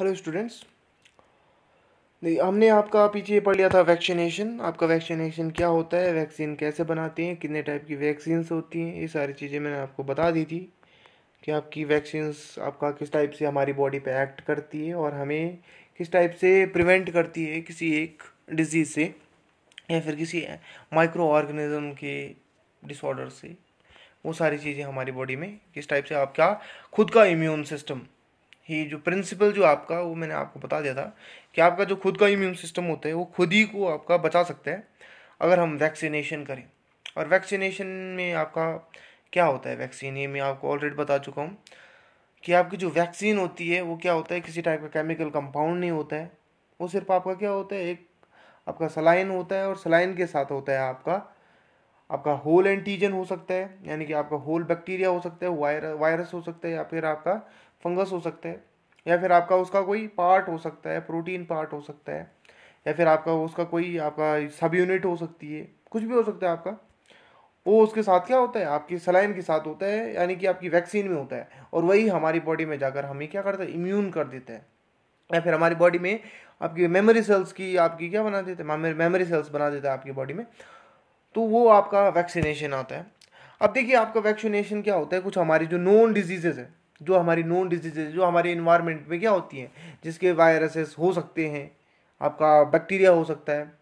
hello students हमने आपका पीछे पढ़ लिया था वैक्सीनेशन आपका वैक्सीनेशन क्या होता है वैक्सीन कैसे बनाते हैं कितने टाइप की वैक्सीन्स होती हैं ये सारी चीज़ें मैंने आपको बता दी थी कि आपकी वैक्सीन्स आपका किस टाइप से हमारी बॉडी पे एक्ट करती है और हमें किस टाइप से प्रिवेंट करती है किसी एक डिजीज़ से या फिर किसी माइक्रो ऑर्गेनिज्म के डिसऑर्डर से वो सारी चीज़ें हमारी बॉडी में किस टाइप से आपका खुद का इम्यून सिस्टम ही जो प्रिंसिपल जो आपका वो मैंने आपको बता दिया था कि आपका जो खुद का इम्यून सिस्टम होता है वो खुद ही को आपका बचा सकता है अगर हम वैक्सीनेशन करें और वैक्सीनेशन में आपका क्या होता है वैक्सीन ये मैं आपको ऑलरेडी बता चुका हूँ कि आपकी जो वैक्सीन होती है वो क्या होता है किसी टाइप का केमिकल कंपाउंड नहीं होता है वो सिर्फ आपका क्या होता है एक आपका सलाइन होता है और सलाइन के साथ होता है आपका आपका होल एंटीजन हो सकता है यानी कि आपका होल बैक्टीरिया हो सकता है वायरस वायरस हो सकता है या फिर आपका फंगस हो सकता है या फिर आपका उसका कोई पार्ट हो सकता है प्रोटीन पार्ट हो सकता है या फिर आपका उसका कोई आपका सब यूनिट हो सकती है कुछ भी हो सकता है आपका वो उसके साथ क्या होता है आपकी सलाइन के साथ होता है यानी कि आपकी वैक्सीन में होता है और वही हमारी बॉडी में जाकर हमें क्या करता है इम्यून कर देता है या फिर हमारी बॉडी में आपकी मेमोरी सेल्स की आपकी क्या बना देता है मेमोरी सेल्स बना देता है आपकी बॉडी में तो वो आपका वैक्सीनेशन आता है अब देखिए आपका वैक्सीनेशन क्या होता है कुछ हमारी जो नॉन डिजीजेज है जो हमारी नोन डिजीजेज जो हमारे इन्वायरमेंट में क्या होती हैं जिसके वायरसेस हो सकते हैं आपका बैक्टीरिया हो सकता है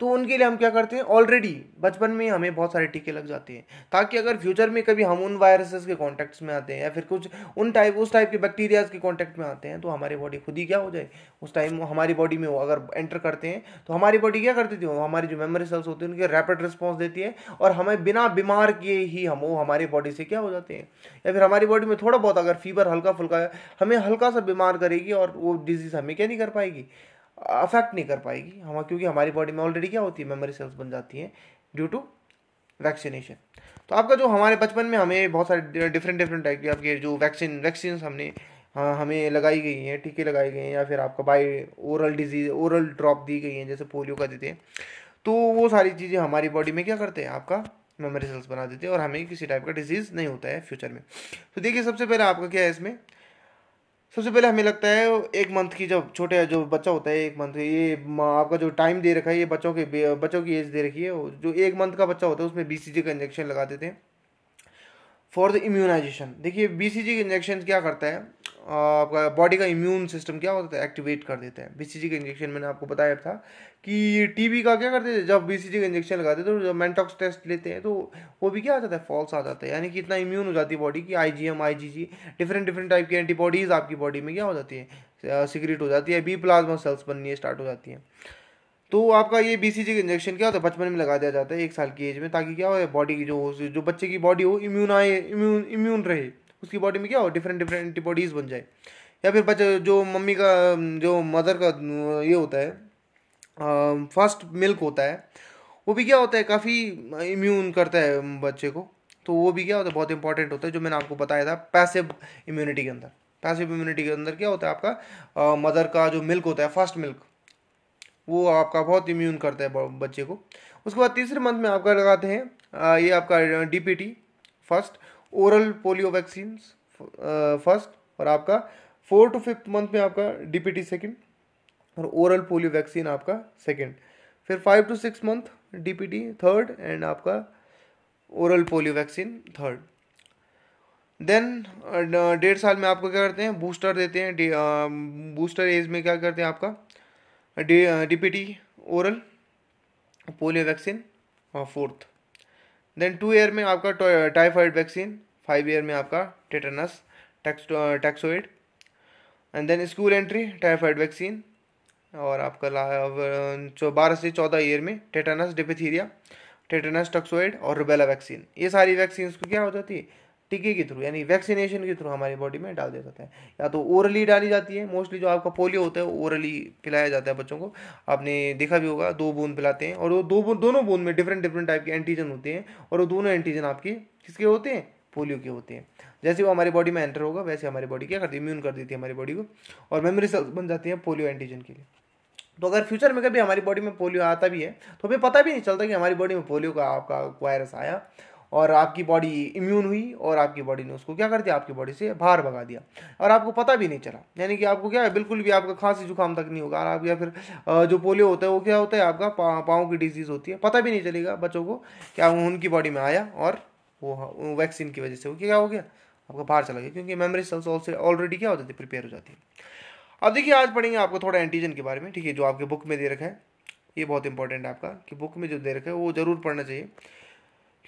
तो उनके लिए हम क्या करते हैं ऑलरेडी बचपन में हमें बहुत सारे टीके लग जाते हैं ताकि अगर फ्यूचर में कभी हम उन वायरसेस के कॉन्टैक्ट्स में आते हैं या फिर कुछ उन टाइप उस टाइप के बैक्टीरियाज के कॉन्टैक्ट में आते हैं तो हमारी बॉडी खुद ही क्या हो जाए उस टाइम हमारी बॉडी में वो अगर एंटर करते हैं तो हमारी बॉडी क्या करती थी वो हमारी जो मेमोरी सेल्स होती है उनके रैपिड रिस्पॉन्स देती है और हमें बिना बीमार के ही हम वो हमारी बॉडी से क्या हो जाते हैं या फिर हमारी बॉडी में थोड़ा बहुत अगर फीवर हल्का फुल्का हमें हल्का सा बीमार करेगी और वो डिजीज़ हमें क्या नहीं कर पाएगी अफेक्ट नहीं कर पाएगी हम क्योंकि हमारी बॉडी में ऑलरेडी क्या होती है मेमोरी सेल्स बन जाती हैं ड्यू टू वैक्सीनेशन तो आपका जो हमारे बचपन में हमें बहुत सारे डिफरेंट डिफरेंट टाइप के आपके जो वैक्सीन वैक्सीन हमने हाँ, हमें लगाई गई हैं टीके लगाए गए हैं या फिर आपका by oral disease oral drop दी गई हैं जैसे पोलियो का देते हैं तो वो सारी चीज़ें हमारी बॉडी में क्या करते हैं आपका मेमोरी सेल्स बना देते हैं और हमें किसी टाइप का डिजीज़ नहीं होता है फ्यूचर में तो देखिए सबसे पहले आपका क्या है इसमें सबसे पहले हमें लगता है एक मंथ की जब छोटे जो बच्चा होता है एक मंथ ये आपका जो टाइम दे रखा है ये बच्चों के बच्चों की एज दे रखी है जो एक मंथ का बच्चा होता है उसमें बी का इंजेक्शन लगा देते हैं फॉर द इम्यूनाइजेशन देखिए बी के इंजेक्शन क्या करता है आपका बॉडी का इम्यून सिस्टम क्या होता है एक्टिवेट कर देता है बी का इंजेक्शन मैंने आपको बताया था कि टीबी का क्या करते थे जब बीसीजी का इंजेक्शन लगाते तो जब मैंटॉक्स टेस्ट लेते हैं तो वो भी क्या आ जाता है फॉल्स आ जाता है यानी कि इतना इम्यून हो जाती है बॉडी की I G M I G G different different type की एंटीबॉडीज़ आपकी बॉडी में क्या हो जाती है सिगरेट हो जाती है बी प्लाज्मा सेल्स बननी स्टार्ट हो जाती हैं तो आपका ये बी का इंजेक्शन क्या होता है बचपन में लगा दिया जाता है एक साल की एज में ताकि क्या हो बॉडी की जो जो बच्चे की बॉडी हो इम्यून आए इम्यून इम्यून रहे उसकी बॉडी में क्या हो डिफरेंट डिफरेंट एंटीबॉडीज़ बन जाए या फिर बच्चा जो मम्मी का जो मदर का ये होता है फर्स्ट मिल्क होता है वो भी क्या होता है काफ़ी इम्यून करता है बच्चे को तो वो भी क्या होता है बहुत इंपॉर्टेंट होता है जो मैंने आपको बताया था पैसिव इम्यूनिटी के अंदर पैसिव इम्यूनिटी के अंदर क्या होता है आपका मदर का जो मिल्क होता है फर्स्ट मिल्क वो आपका बहुत इम्यून करता है बच्चे को उसके बाद तीसरे मंथ में आपका लगाते हैं ये आपका D first oral polio vaccine first और आपका फोर टू फिफ्थ मंथ में आपका डीपीटी सेकंड और ओरल पोलियो वैक्सीन आपका सेकंड फिर five to six month DPT third and आपका oral polio vaccine third then डेढ़ साल में आपको क्या करते हैं बूस्टर देते हैं बूस्टर एज um, में क्या करते हैं आपका D T oral polio vaccine और फोर्थ देन टू ईयर में आपका टाइफाइड वैक्सीन फाइव ईयर में आपका tetanus toxoid and then school entry typhoid vaccine और आपका बारह से चौदह ईयर में टेटानस डिपेथीरिया टेटानस टक्सोइड और रुबेला वैक्सीन ये सारी वैक्सीन को क्या हो जाती है टीके के थ्रू यानी वैक्सीनेशन के थ्रू हमारी बॉडी में डाल दिया जाता है या तो ओरली डाली जाती है मोस्टली जो आपका पोलियो होता है ओरली पिलाया जाता है बच्चों को आपने देखा भी होगा दो बूंद पिलाते हैं और वो दो बूंद दोनों बूंद में डिफरेंट डिफरेंट टाइप के एंटीजन होते हैं और वो दोनों एंटीजन आपके किसके होते हैं पोलियो के होते हैं जैसे वो हमारी बॉडी में एंटर होगा वैसे हमारी बॉडी क्या करती है इम्यून कर देती है हमारी बॉडी को और मेमोरी सेल्स बन जाती हैं पोलियो एंटीजन के लिए तो अगर फ्यूचर में कभी हमारी बॉडी में पोलियो आता भी है तो हमें पता भी नहीं चलता कि हमारी बॉडी में पोलियो का आपका वायरस आया और आपकी बॉडी इम्यून हुई और आपकी बॉडी ने उसको क्या कर दिया आपकी बॉडी से बाहर भगा दिया और आपको पता भी नहीं चला यानी कि आपको क्या है बिल्कुल भी आपका खांसी जुकाम तक नहीं होगा आप या फिर जो पोलियो होता है वो क्या होता है आपका पाँव की डिजीज़ होती है पता भी नहीं चलेगा बच्चों को क्या उनकी बॉडी में आया और वो वैक्सीन की वजह से वो क्या हो गया आपका बाहर चला गया क्योंकि मेमोरी सेल्स ऑलरेडी क्या हो जाती है प्रिपेयर हो जाती है अब देखिए आज पढ़ेंगे आपको थोड़ा एंटीजन के बारे में ठीक है जो आपके बुक में दे रखा है ये बहुत इंपॉर्टेंट है आपका कि बुक में जो दे रखा है वो ज़रूर पढ़ना चाहिए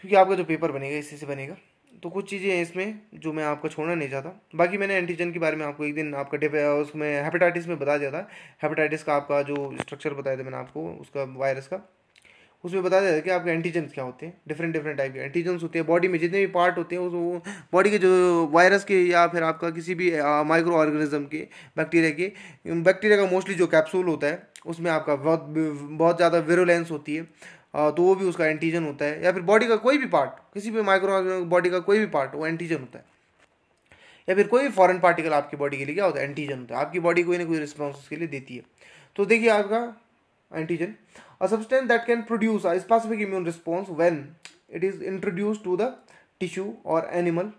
क्योंकि आपका जो पेपर बनेगा इसी से बनेगा तो कुछ चीज़ें हैं इसमें जो मैं आपको छोड़ना नहीं चाहता बाकी मैंने एंटीजन के बारे में आपको एक दिन आपका डिप उसमें हेपेटाइटिस में बता दिया था हेपेटाइटिस का आपका जो स्ट्रक्चर बताया था मैंने आपको उसका वायरस का उसमें बता दिया था कि आपके एंटीजन क्या होते हैं डिफरेंट डिफरेंट टाइप के एंटीजन्स होते हैं बॉडी में जितने भी पार्ट होते हैं उस बॉडी के जो वायरस के या फिर आपका किसी भी माइक्रो ऑर्गेनिज्म के बैक्टीरिया के बैक्टीरिया का मोस्टली जो कैप्सूल होता है उसमें आपका बहुत बहुत ज़्यादा वेरोलेंस होती है हाँ, तो वो भी उसका एंटीजन होता है या फिर बॉडी का कोई भी पार्ट किसी भी माइक्रो बॉडी का कोई भी पार्ट वो एंटीजन होता है या फिर कोई भी फॉरन पार्टिकल आपकी बॉडी के लिए क्या होता है एंटीजन होता है आपकी बॉडी कोई ना कोई रिस्पॉन्स उसके लिए देती है तो देखिए आपका antigen a substance that can produce a specific immune response when it is introduced to the tissue और animal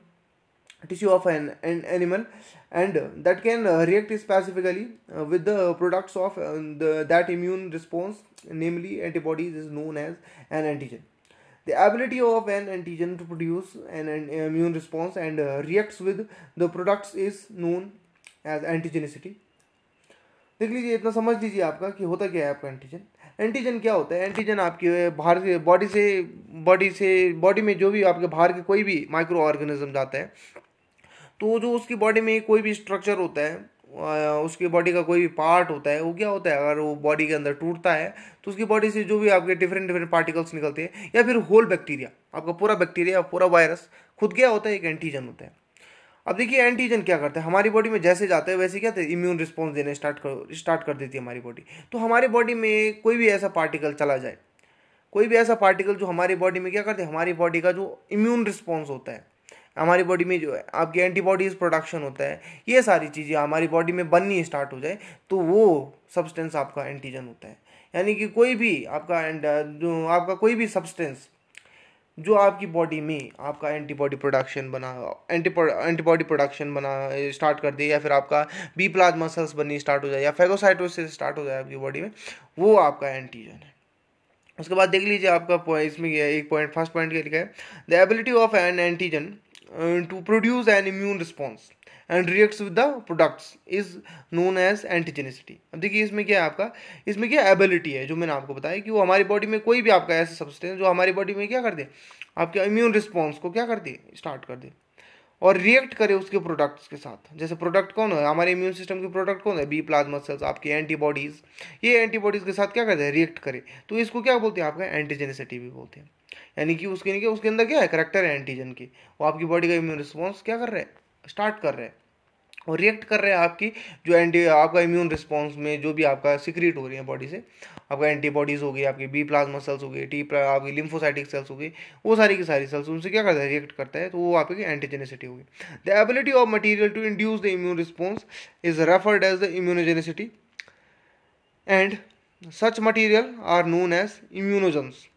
tissue of an, an animal and that can react specifically with the products of the, that immune response namely antibodies is known as an antigen the ability of an antigen to produce an, an immune response and uh, reacts with the products is known as antigenicity देख लीजिए इतना समझ लीजिए आपका कि होता क्या है आपका एंटीजन एंटीजन क्या होता है एंटीजन आपके बाहर से बॉडी से बॉडी से बॉडी में जो भी आपके बाहर के कोई भी माइक्रो ऑर्गेनिज्म जाता है तो जो उसकी बॉडी में कोई भी स्ट्रक्चर होता है उसकी बॉडी का कोई भी पार्ट होता है वो क्या होता है अगर वो बॉडी के अंदर टूटता है तो उसकी बॉडी से जो भी आपके डिफरेंट डिफरेंट पार्टिकल्स निकलते हैं या फिर होल बैक्टीरिया आपका पूरा बैक्टीरिया पूरा वायरस खुद क्या होता है एक एंटीजन होता है अब देखिए एंटीजन क्या करता है हमारी बॉडी में जैसे जाते हैं वैसे क्या थे इम्यून रिस्पॉन्स देने स्टार्ट कर स्टार्ट कर देती है हमारी बॉडी तो हमारे बॉडी में कोई भी ऐसा पार्टिकल चला जाए कोई भी ऐसा पार्टिकल जो हमारी बॉडी में क्या करते हैं हमारी बॉडी का जो इम्यून रिस्पॉन्स होता है हमारी बॉडी में जो है आपकी एंटीबॉडीज़ प्रोडक्शन होता है ये सारी चीज़ें हमारी बॉडी में बननी स्टार्ट हो जाए तो वो सब्सटेंस आपका एंटीजन होता है यानी कि कोई भी आपका uh, जो आपका कोई भी सब्सटेंस जो आपकी बॉडी में आपका एंटीबॉडी प्रोडक्शन बना एंटीबॉडी प्रोडक्शन बना स्टार्ट कर दे या फिर आपका बी प्लाज्मा सेल्स बननी स्टार्ट हो जाए या फेगोसाइटोसिस स्टार्ट हो जाए आपकी बॉडी में वो आपका एंटीजन है उसके बाद देख लीजिए आपका इसमें एक पॉइंट फर्स्ट पॉइंट क्या लिखा है the ability of an antigen uh, to produce an immune response and reacts with the products is known as antigenicity अब देखिए इसमें क्या है आपका इसमें क्या एबिलिटी है जो मैंने आपको बताया कि वो हमारी बॉडी में कोई भी आपका ऐसा सब्सटेंस जो हमारी बॉडी में क्या कर दे आपके इम्यून रिस्पॉन्स को क्या कर दे स्टार्ट कर दे और रिएक्ट करे उसके प्रोडक्ट्स के साथ जैसे प्रोडक्ट कौन है हमारे इम्यून सिस्टम के प्रोडक्ट कौन है बी प्लाज्मा सेल्स आपकी एंटीबॉडीज़ ये एंटीबॉडीज़ के साथ क्या करते हैं रिएक्ट करे तो इसको क्या बोलते हैं आपका एंटीजेनेसिटी भी बोलते हैं यानी कि उसके उसके अंदर क्या है करेक्टर है एंटीजन की वो आपकी बॉडी का इम्यून रिस्पॉन्स क्या कर रहे हैं स्टार्ट कर रहे हैं और रिएक्ट कर रहे हैं आपकी जो एंटी आपका इम्यून रिस्पॉन्स में जो भी आपका सिक्रीट हो रही है बॉडी से आपका एंटीबॉडीज़ हो गई आपकी बी प्लाज्मा सेल्स हो गए टी आपकी लिम्फोसाइटिक सेल्स हो गई वो सारी की सारी सेल्स उनसे क्या करता है रिएक्ट करता है तो वो आपकी एंटीजेनिसिटी होगी the ability of material to induce the immune response is referred as the immunogenicity and such material are known as immunogens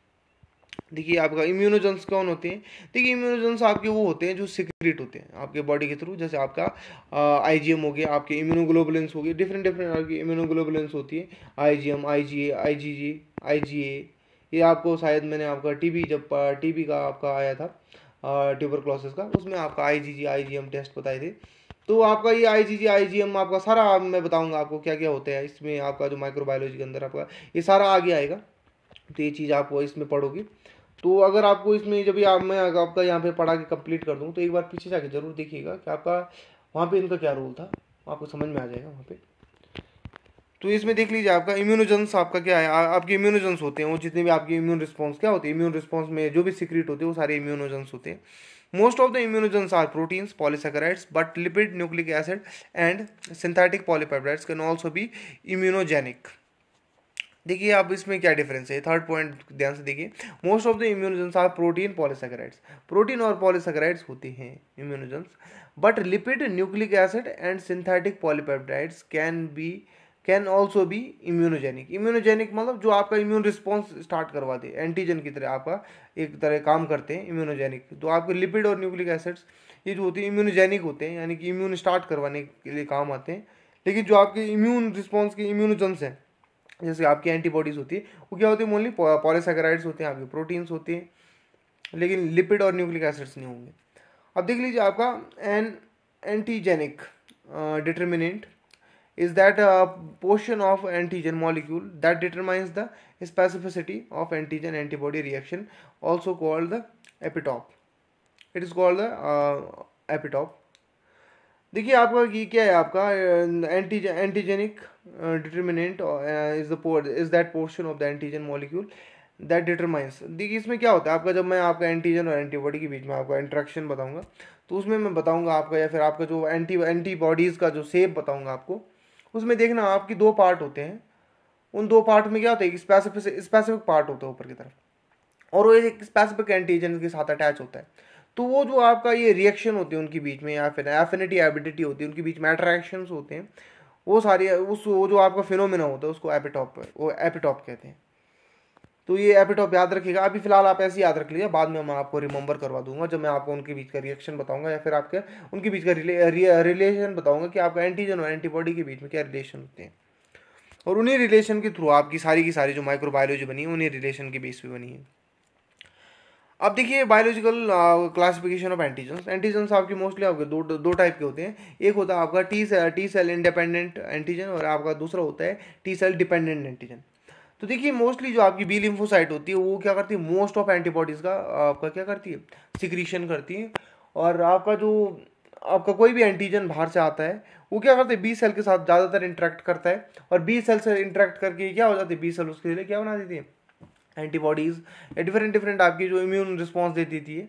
देखिए आपका इम्यूनोजेंस कौन होते हैं देखिए इम्यूनोजेंस आपके वो होते हैं जो सिक्रेट होते हैं आपके बॉडी के थ्रू जैसे आपका आईजीएम हो गया आपके इम्यूनोग्लोबुलेंस हो गए डिफरेंट डिफरेंट आपकी इम्यूनोग्लोबुलेंस होती है आईजीएम आईजीए आईजीजी आईजीए ये आपको शायद मैंने आपका टीबी जब टीबी का आपका आया था ट्यूबर क्लॉसेस का उसमें आपका आईजीजी आईजीएम टेस्ट बताए थे तो आपका ये आई जी जी आई जी एम आपका सारा मैं बताऊंगा आपको क्या क्या होता है इसमें आपका जो माइक्रोबायोलॉजी के अंदर आपका ये सारा आगे आएगा तो ये चीज़ आपको इसमें पढ़ोगी तो अगर आपको इसमें जब आप मैं आपका यहाँ पे पढ़ा के कंप्लीट कर दूँ तो एक बार पीछे जाके ज़रूर देखिएगा कि आपका वहाँ पे इनका क्या रोल था आपको समझ में आ जाएगा वहाँ पे तो इसमें देख लीजिए आपका इम्यूनोजेंस आपका क्या है आपके इम्यूनोजेंस होते हैं वो जितने भी आपके इम्यून रिस्पॉन्स क्या होते हैं इम्यून रिस्पॉन्स में जो भी सीक्रेट होते हैं वो सारे इम्यूनोजेंस होते हैं most of the immunogens are proteins polysaccharides but lipid nucleic acid and synthetic polypeptides can also भी इम्यूनोजेनिक देखिए आप इसमें क्या डिफरेंस है थर्ड पॉइंट ध्यान से देखिए most of the immunogens are protein polysaccharides protein और पॉलीसेक्राइड्स होते हैं immunogens but lipid nucleic acid and synthetic polypeptides can be can also be immunogenic immunogenic मतलब जो आपका इम्यून रिस्पॉन्स स्टार्ट करवा दे एंटीजन की तरह आपका एक तरह काम करते हैं इम्यूनोजेनिक तो आपके लिपिड और न्यूक्लिक एसिड्स ये जो होते हैं इम्यूनोजेनिक होते हैं यानी कि इम्यून स्टार्ट करवाने के लिए काम आते हैं लेकिन जो आपके इम्यून रिस्पॉन्स के इम्यूनोजेंस हैं जैसे आपकी एंटीबॉडीज होती है वो क्या होती है मोनली पॉलीसेकेराइड्स होते हैं आपके प्रोटीन्स होते हैं लेकिन लिपिड और न्यूक्लिक एसिड्स नहीं होंगे अब देख लीजिए आपका an antigenic determinant is that portion of antigen molecule that determines the specificity of antigen antibody reaction also called the epitope it is called the epitope देखिए आपका ये क्या है आपका एंटीजे antigenic determinant is the is that portion of the antigen molecule that determines देखिए इसमें क्या होता है आपका जब मैं आपका एंटीजन और एंटीबॉडी के बीच में आपका इंट्रैक्शन बताऊंगा तो उसमें मैं बताऊंगा आपका या फिर आपका जो एंटी एंटीबॉडीज़ का जो सेप बताऊंगा आपको उसमें देखना आपकी दो पार्ट होते हैं उन दो पार्ट में क्या होता है स्पेसिफिक स्पेसिफिक पार्ट होता है ऊपर की तरफ और वो एक स्पेसिफिक एंटीजन के साथ अटैच होता है तो वो जो आपका ये रिएक्शन होते हैं उनके बीच में या फिर एफिनिटी एबिडिटी होती है उनके बीच में अट्रैक्शन होते हैं वो सारी उस वो जो आपका फिनोमिना होता है उसको एपिटॉप वो एपिटॉप कहते हैं तो ये एपिटॉप याद रखिएगा अभी फिलहाल आप ऐसे याद रख लीजिए बाद में मैं आपको रिमेंबर करवा दूंगा जब मैं आपको उनके बीच का रिएक्शन बताऊंगा या फिर आपके उनके बीच का रिलेशन बताऊंगा कि आपका एंटीजन और एंटीबॉडी के बीच में क्या रिलेशन होते हैं और उन्हीं रिलेशन के थ्रू आपकी सारी की सारी जो माइक्रोबायोलॉजी बनी है उन्हीं रिलेशन के बेस पे बनी है अब देखिए biological classification of antigens antigens आपके मोस्टली आपके दो दो टाइप के होते हैं एक होता है आपका T cell T cell independent antigen और आपका दूसरा होता है टी सेल डिपेंडेंट एंटीजन तो देखिए मोस्टली जो आपकी बी लिम्फोसाइट होती है वो क्या करती है मोस्ट ऑफ एंटीबॉडीज़ का आपका क्या करती है सिक्रीशन करती है और आपका जो आपका कोई भी एंटीजन बाहर से आता है वो क्या करते हैं बी सेल के साथ ज़्यादातर इंट्रैक्ट करता है और बी सेल से इंट्रैक्ट करके क्या हो जाती है बी सेल उसके लिए क्या बना देती है एंटीबॉडीज़ डिफरेंट डिफरेंट आपकी जो इम्यून रिस्पॉन्स देती थी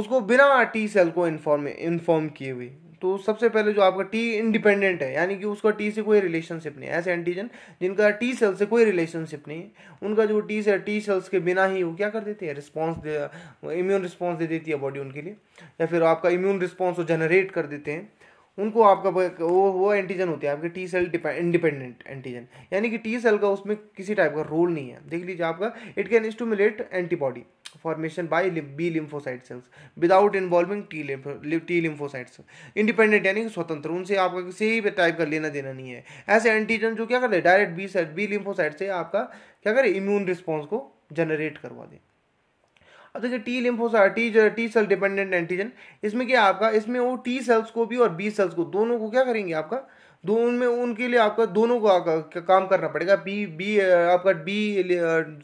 उसको बिना टी सेल को इन्फॉर्म इन्फॉर्म किए हुए तो सबसे पहले जो आपका टी इंडिपेंडेंट है यानी कि उसका टी से कोई रिलेशनशिप नहीं है ऐसे एंटीजन जिनका टी सेल से कोई रिलेशनशिप नहीं है उनका जो टी सेल टी सेल्स के बिना ही वो क्या कर देती है रिस्पॉन्स दे इम्यून रिस्पॉन्स दे देती है बॉडी उनके लिए या फिर आपका इम्यून रिस्पॉन्स वो जनरेट कर देते हैं उनको आपका वो वो एंटीजन होते हैं आपके टी सेल इंडिपेंडेंट एंटीजन यानी कि टी सेल का उसमें किसी टाइप का रोल नहीं है देख लीजिए आपका it can stimulate antibody formation by B lymphocyte cells without involving T T lymphocytes independent यानी कि स्वतंत्र उनसे आपका किसी भी टाइप का लेना देना नहीं है ऐसे एंटीजन जो क्या कर direct B cell B lymphocyte से आपका क्या करें इम्यून रिस्पॉन्स को जनरेट करवा दें अब देखिए टी लिम्फोसाइट टी जो टी सेल डिपेंडेंट एंटीजन इसमें क्या आपका इसमें वो टी सेल्स को भी और बी सेल्स को दोनों को क्या करेंगे आपका दो उनमें उनके लिए आपका दोनों को आपका काम करना पड़ेगा बी बी आपका बी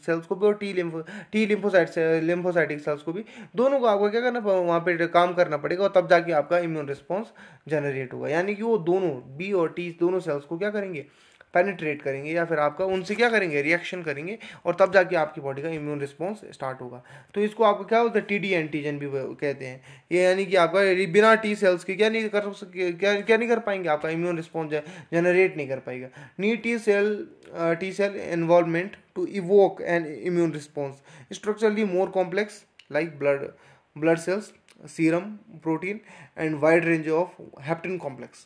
सेल्स को भी और T lympho T lymphocyte lymphocytic cells को भी दोनों को आपको क्या करना वहाँ पे काम करना पड़ेगा और तब जाके आपका इम्यून रिस्पॉन्स जनरेट होगा यानी कि वो दोनों बी और टी दोनों सेल्स को क्या करेंगे पेनिट्रेट करेंगे या फिर आपका उनसे क्या करेंगे रिएक्शन करेंगे और तब जाके आपकी बॉडी का इम्यून रिस्पॉन्स स्टार्ट होगा तो इसको आपको क्या होता है टी डी एंटीजन भी कहते हैं ये यानी कि आपका बिना टी सेल्स के क्या नहीं कर क्या क्या नहीं कर पाएंगे आपका इम्यून रिस्पॉन्स जनरेट नहीं कर पाएगा need T cell T cell involvement to evoke an immune response structurally more complex like blood blood cells serum protein and wide range of hapten complex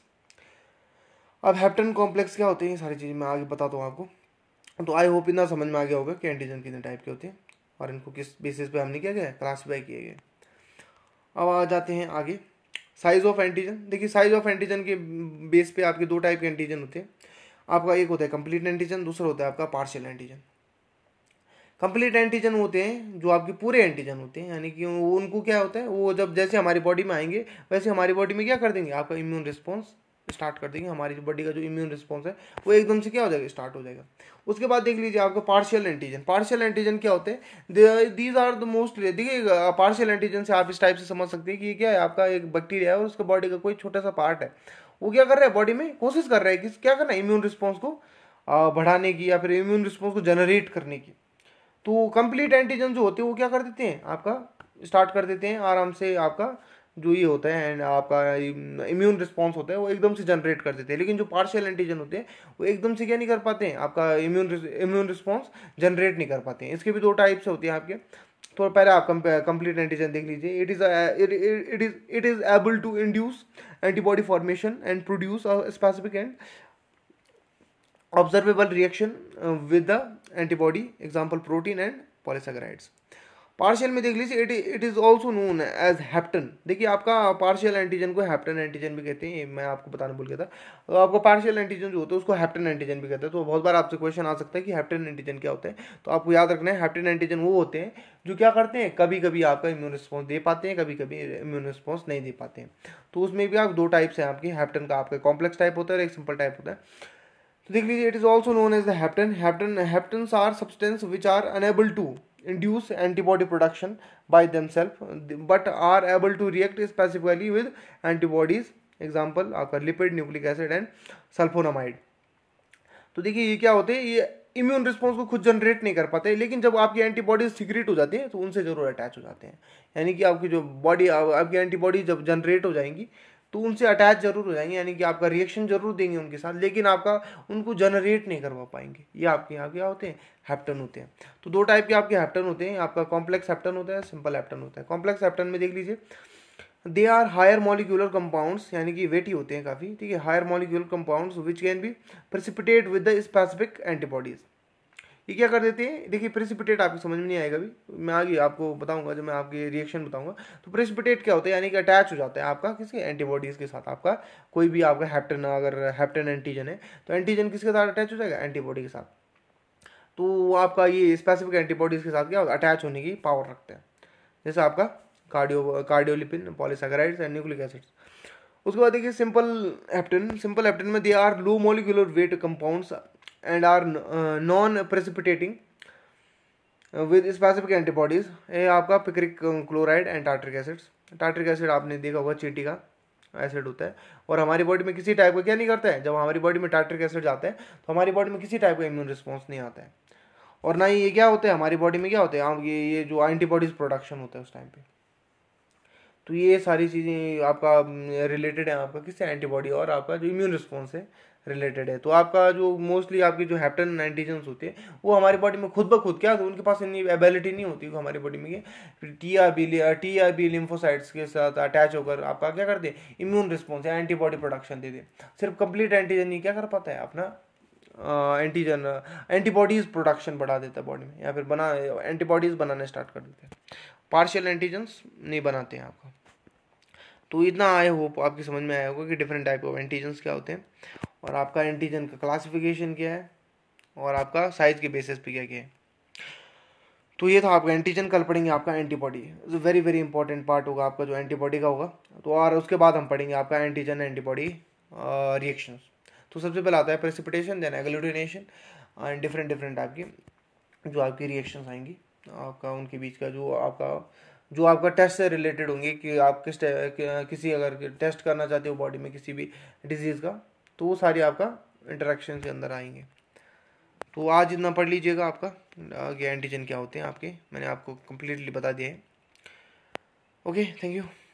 अब हैप्टन कॉम्प्लेक्स क्या होते हैं ये सारी चीज़ें मैं आगे बताता हूँ आपको तो आई होप इतना समझ में आ गया होगा कि एंटीजन कितने टाइप के होते हैं और इनको किस बेसिस पे हमने किया गया है क्लासीफाई किए गए अब आ जाते हैं आगे साइज ऑफ एंटीजन देखिए साइज ऑफ एंटीजन के बेस पे आपके दो टाइप के एंटीजन होते हैं आपका एक होता है कंप्लीट एंटीजन दूसरा होता है आपका पार्शियल एंटीजन कंप्लीट एंटीजन होते हैं जो आपके पूरे एंटीजन होते हैं यानी कि उनको क्या होता है वो जब जैसे हमारी बॉडी में आएंगे वैसे हमारी बॉडी में क्या कर देंगे आपका इम्यून रिस्पॉन्स स्टार्ट कर देंगे हमारी बॉडी का जो इम्यून रिस्पॉन्स है वो एकदम से क्या हो जाएगा स्टार्ट हो जाएगा उसके बाद देख लीजिए आपका पार्शियल एंटीजन पार्शियल एंटीजन क्या होते हैं दीज आर द मोस्ट देखिए पार्शियल एंटीजन से आप इस टाइप से समझ सकते हैं कि ये क्या है आपका एक बैक्टीरिया है और उसके बॉडी का कोई छोटा सा पार्ट है वो क्या कर रहा है बॉडी में कोशिश कर रहा है कि क्या करना है इम्यून रिस्पॉन्स को बढ़ाने की या फिर इम्यून रिस्पॉन्स को जनरेट करने की तो कंप्लीट एंटीजन जो होते हैं वो क्या कर देते हैं आपका स्टार्ट कर देते हैं आराम से आपका जो ये होता है एंड आपका इम्यून रिस्पॉन्स होता है वो एकदम से जनरेट कर देते हैं लेकिन जो पार्शियल एंटीजन होते हैं वो एकदम से क्या नहीं कर पाते हैं आपका इम्यून इम्यून रिस्पॉन्स जनरेट नहीं कर पाते हैं इसके भी दो टाइप्स होते हैं आपके तो पहले आप कंप्लीट एंटीजन देख लीजिए it is it is it is able to induce antibody formation and produce specific and observable reaction with the antibody example protein and polysaccharides partial में देख लीजिए it it is also known as hapten देखिए आपका partial antigen को hapten antigen भी कहते हैं मैं आपको बताने भूल गया था तो आपका पार्शियल एंटीजन जो होता है उसको हैप्टन एंटीजन भी कहते हैं तो बहुत बार आपसे क्वेश्चन आ सकता है कि हैप्टन एंटीजन क्या होते हैं तो आपको याद रखना है हैप्टन एंटीजन वो होते हैं जो क्या करते हैं कभी कभी आपका इम्यून रिस्पॉन्स दे पाते हैं कभी कभी इम्यून रिस्पॉन्स नहीं दे पाते हैं तो उसमें भी आप दो टाइप्स हैं आपके हैप्टन का आपका कॉम्प्लेक्स टाइप होता है और एक सिंपल टाइप होता है तो देख लीजिए it is also known as the hapten hapten hapten are substance which are unable to induce antibody production by themselves but are able to react specifically with antibodies example आपका lipid nucleic acid and sulfonamide तो देखिए ये क्या होते हैं ये immune response को खुद जनरेट नहीं कर पाते लेकिन जब आपकी एंटीबॉडीज सिक्रेट हो जाती है तो उनसे जरूर अटैच हो जाते हैं यानी कि आपकी जो बॉडी आपकी एंटीबॉडी जब जनरेट हो जाएंगी तो उनसे अटैच जरूर हो जाएंगे यानी कि आपका रिएक्शन जरूर देंगे उनके साथ लेकिन आपका उनको जनरेट नहीं करवा पाएंगे ये आपके यहाँ क्या होते हैं हैप्टन होते हैं तो दो टाइप के आपके हैप्टन होते हैं आपका कॉम्प्लेक्स हैप्टन होता है सिंपल हैप्टन होता है कॉम्प्लेक्स हैप्टन में देख लीजिए they are higher molecular compounds यानी कि वेटी होते हैं काफ़ी ठीक है higher molecular compounds which can be precipitate with the specific antibodies ये क्या कर देते हैं देखिए प्रेसिपिटेट आपको समझ में नहीं आएगा अभी मैं आगे आपको बताऊंगा जब मैं आपके रिएक्शन बताऊंगा तो प्रेसिपिटेट क्या होता है यानी कि अटैच हो जाता है आपका किसके एंटीबॉडीज़ के साथ आपका कोई भी आपका हैप्टन अगर हैप्टन एंटीजन है तो एंटीजन किसके साथ अटैच हो जाएगा एंटीबॉडी के साथ तो आपका ये स्पेसिफिक एंटीबॉडीज़ के साथ क्या अटैच होने की पावर रखते हैं जैसे आपका cardio cardiolipin polysaccharides and nucleic acids उसके बाद देखिए सिंपल हेप्टन सिंपल हेप्टन में they are low molecular weight compounds and are uh, non-precipitating with specific antibodies ये आपका picric chloride and tartaric acid tartaric acid आपने देखा होगा चीटी का एसिड होता है और हमारी बॉडी में किसी टाइप का क्या नहीं करता है जब हमारी बॉडी में टार्ट्रिक एसिड जाते हैं तो हमारी बॉडी में किसी टाइप का इम्यून रिस्पॉन्स नहीं आता है और ना ही ये क्या होता है हमारी बॉडी में क्या होता है ये ये जो एंटीबॉडीज प्रोडक्शन होता है उस टाइम पे तो ये सारी चीज़ें आपका रिलेटेड है आपका किससे एंटीबॉडी और आपका जो इम्यून रिस्पॉन्स है रिलेटेड है तो आपका जो मोस्टली आपके जो हैप्टन एंटीजन्स होते हैं वो हमारी बॉडी में खुद ब खुद क्या उनके पास इतनी एबिलिटी नहीं होती हमारी बॉडी में T R B T R B lymphocytes के साथ अटैच होकर आपका क्या करते हैं इम्यून रिस्पॉन्स या एंटीबॉडी प्रोडक्शन दे दे सिर्फ कंप्लीट एंटीजन ही क्या कर पाता है अपना एंटीजन एंटीबॉडीज़ प्रोडक्शन बढ़ा देता है बॉडी में या फिर बना एंटीबॉडीज़ बनाने स्टार्ट कर देते हैं पार्शियल एंटीजन्स नहीं बनाते हैं आपका तो इतना आई होप आपकी समझ में आया होगा कि डिफरेंट टाइप ऑफ एंटीजन्स क्या होते हैं और आपका एंटीजन का क्लासिफिकेशन क्या है और आपका साइज के बेसिस पे क्या क्या है तो ये था आपका एंटीजन कल पढ़ेंगे आपका antibody very very important part होगा आपका जो एंटीबॉडी का होगा तो और उसके बाद हम पढ़ेंगे आपका एंटीजन एंटीबॉडी रिएक्शन तो सबसे पहले आता है precipitation then agglutination and different different आपकी जो आपकी रिएक्शंस आएंगी आपका उनके बीच का जो आपका जो आपका टेस्ट से रिलेटेड होंगे कि आप किस कि, किसी अगर टेस्ट करना चाहते हो बॉडी में किसी भी डिजीज़ का तो वो सारे आपका इंटरेक्शन के अंदर आएंगे तो आज इतना पढ़ लीजिएगा आपका गे एंटीजन क्या होते हैं आपके मैंने आपको कम्प्लीटली बता दिया है ओके थैंक यू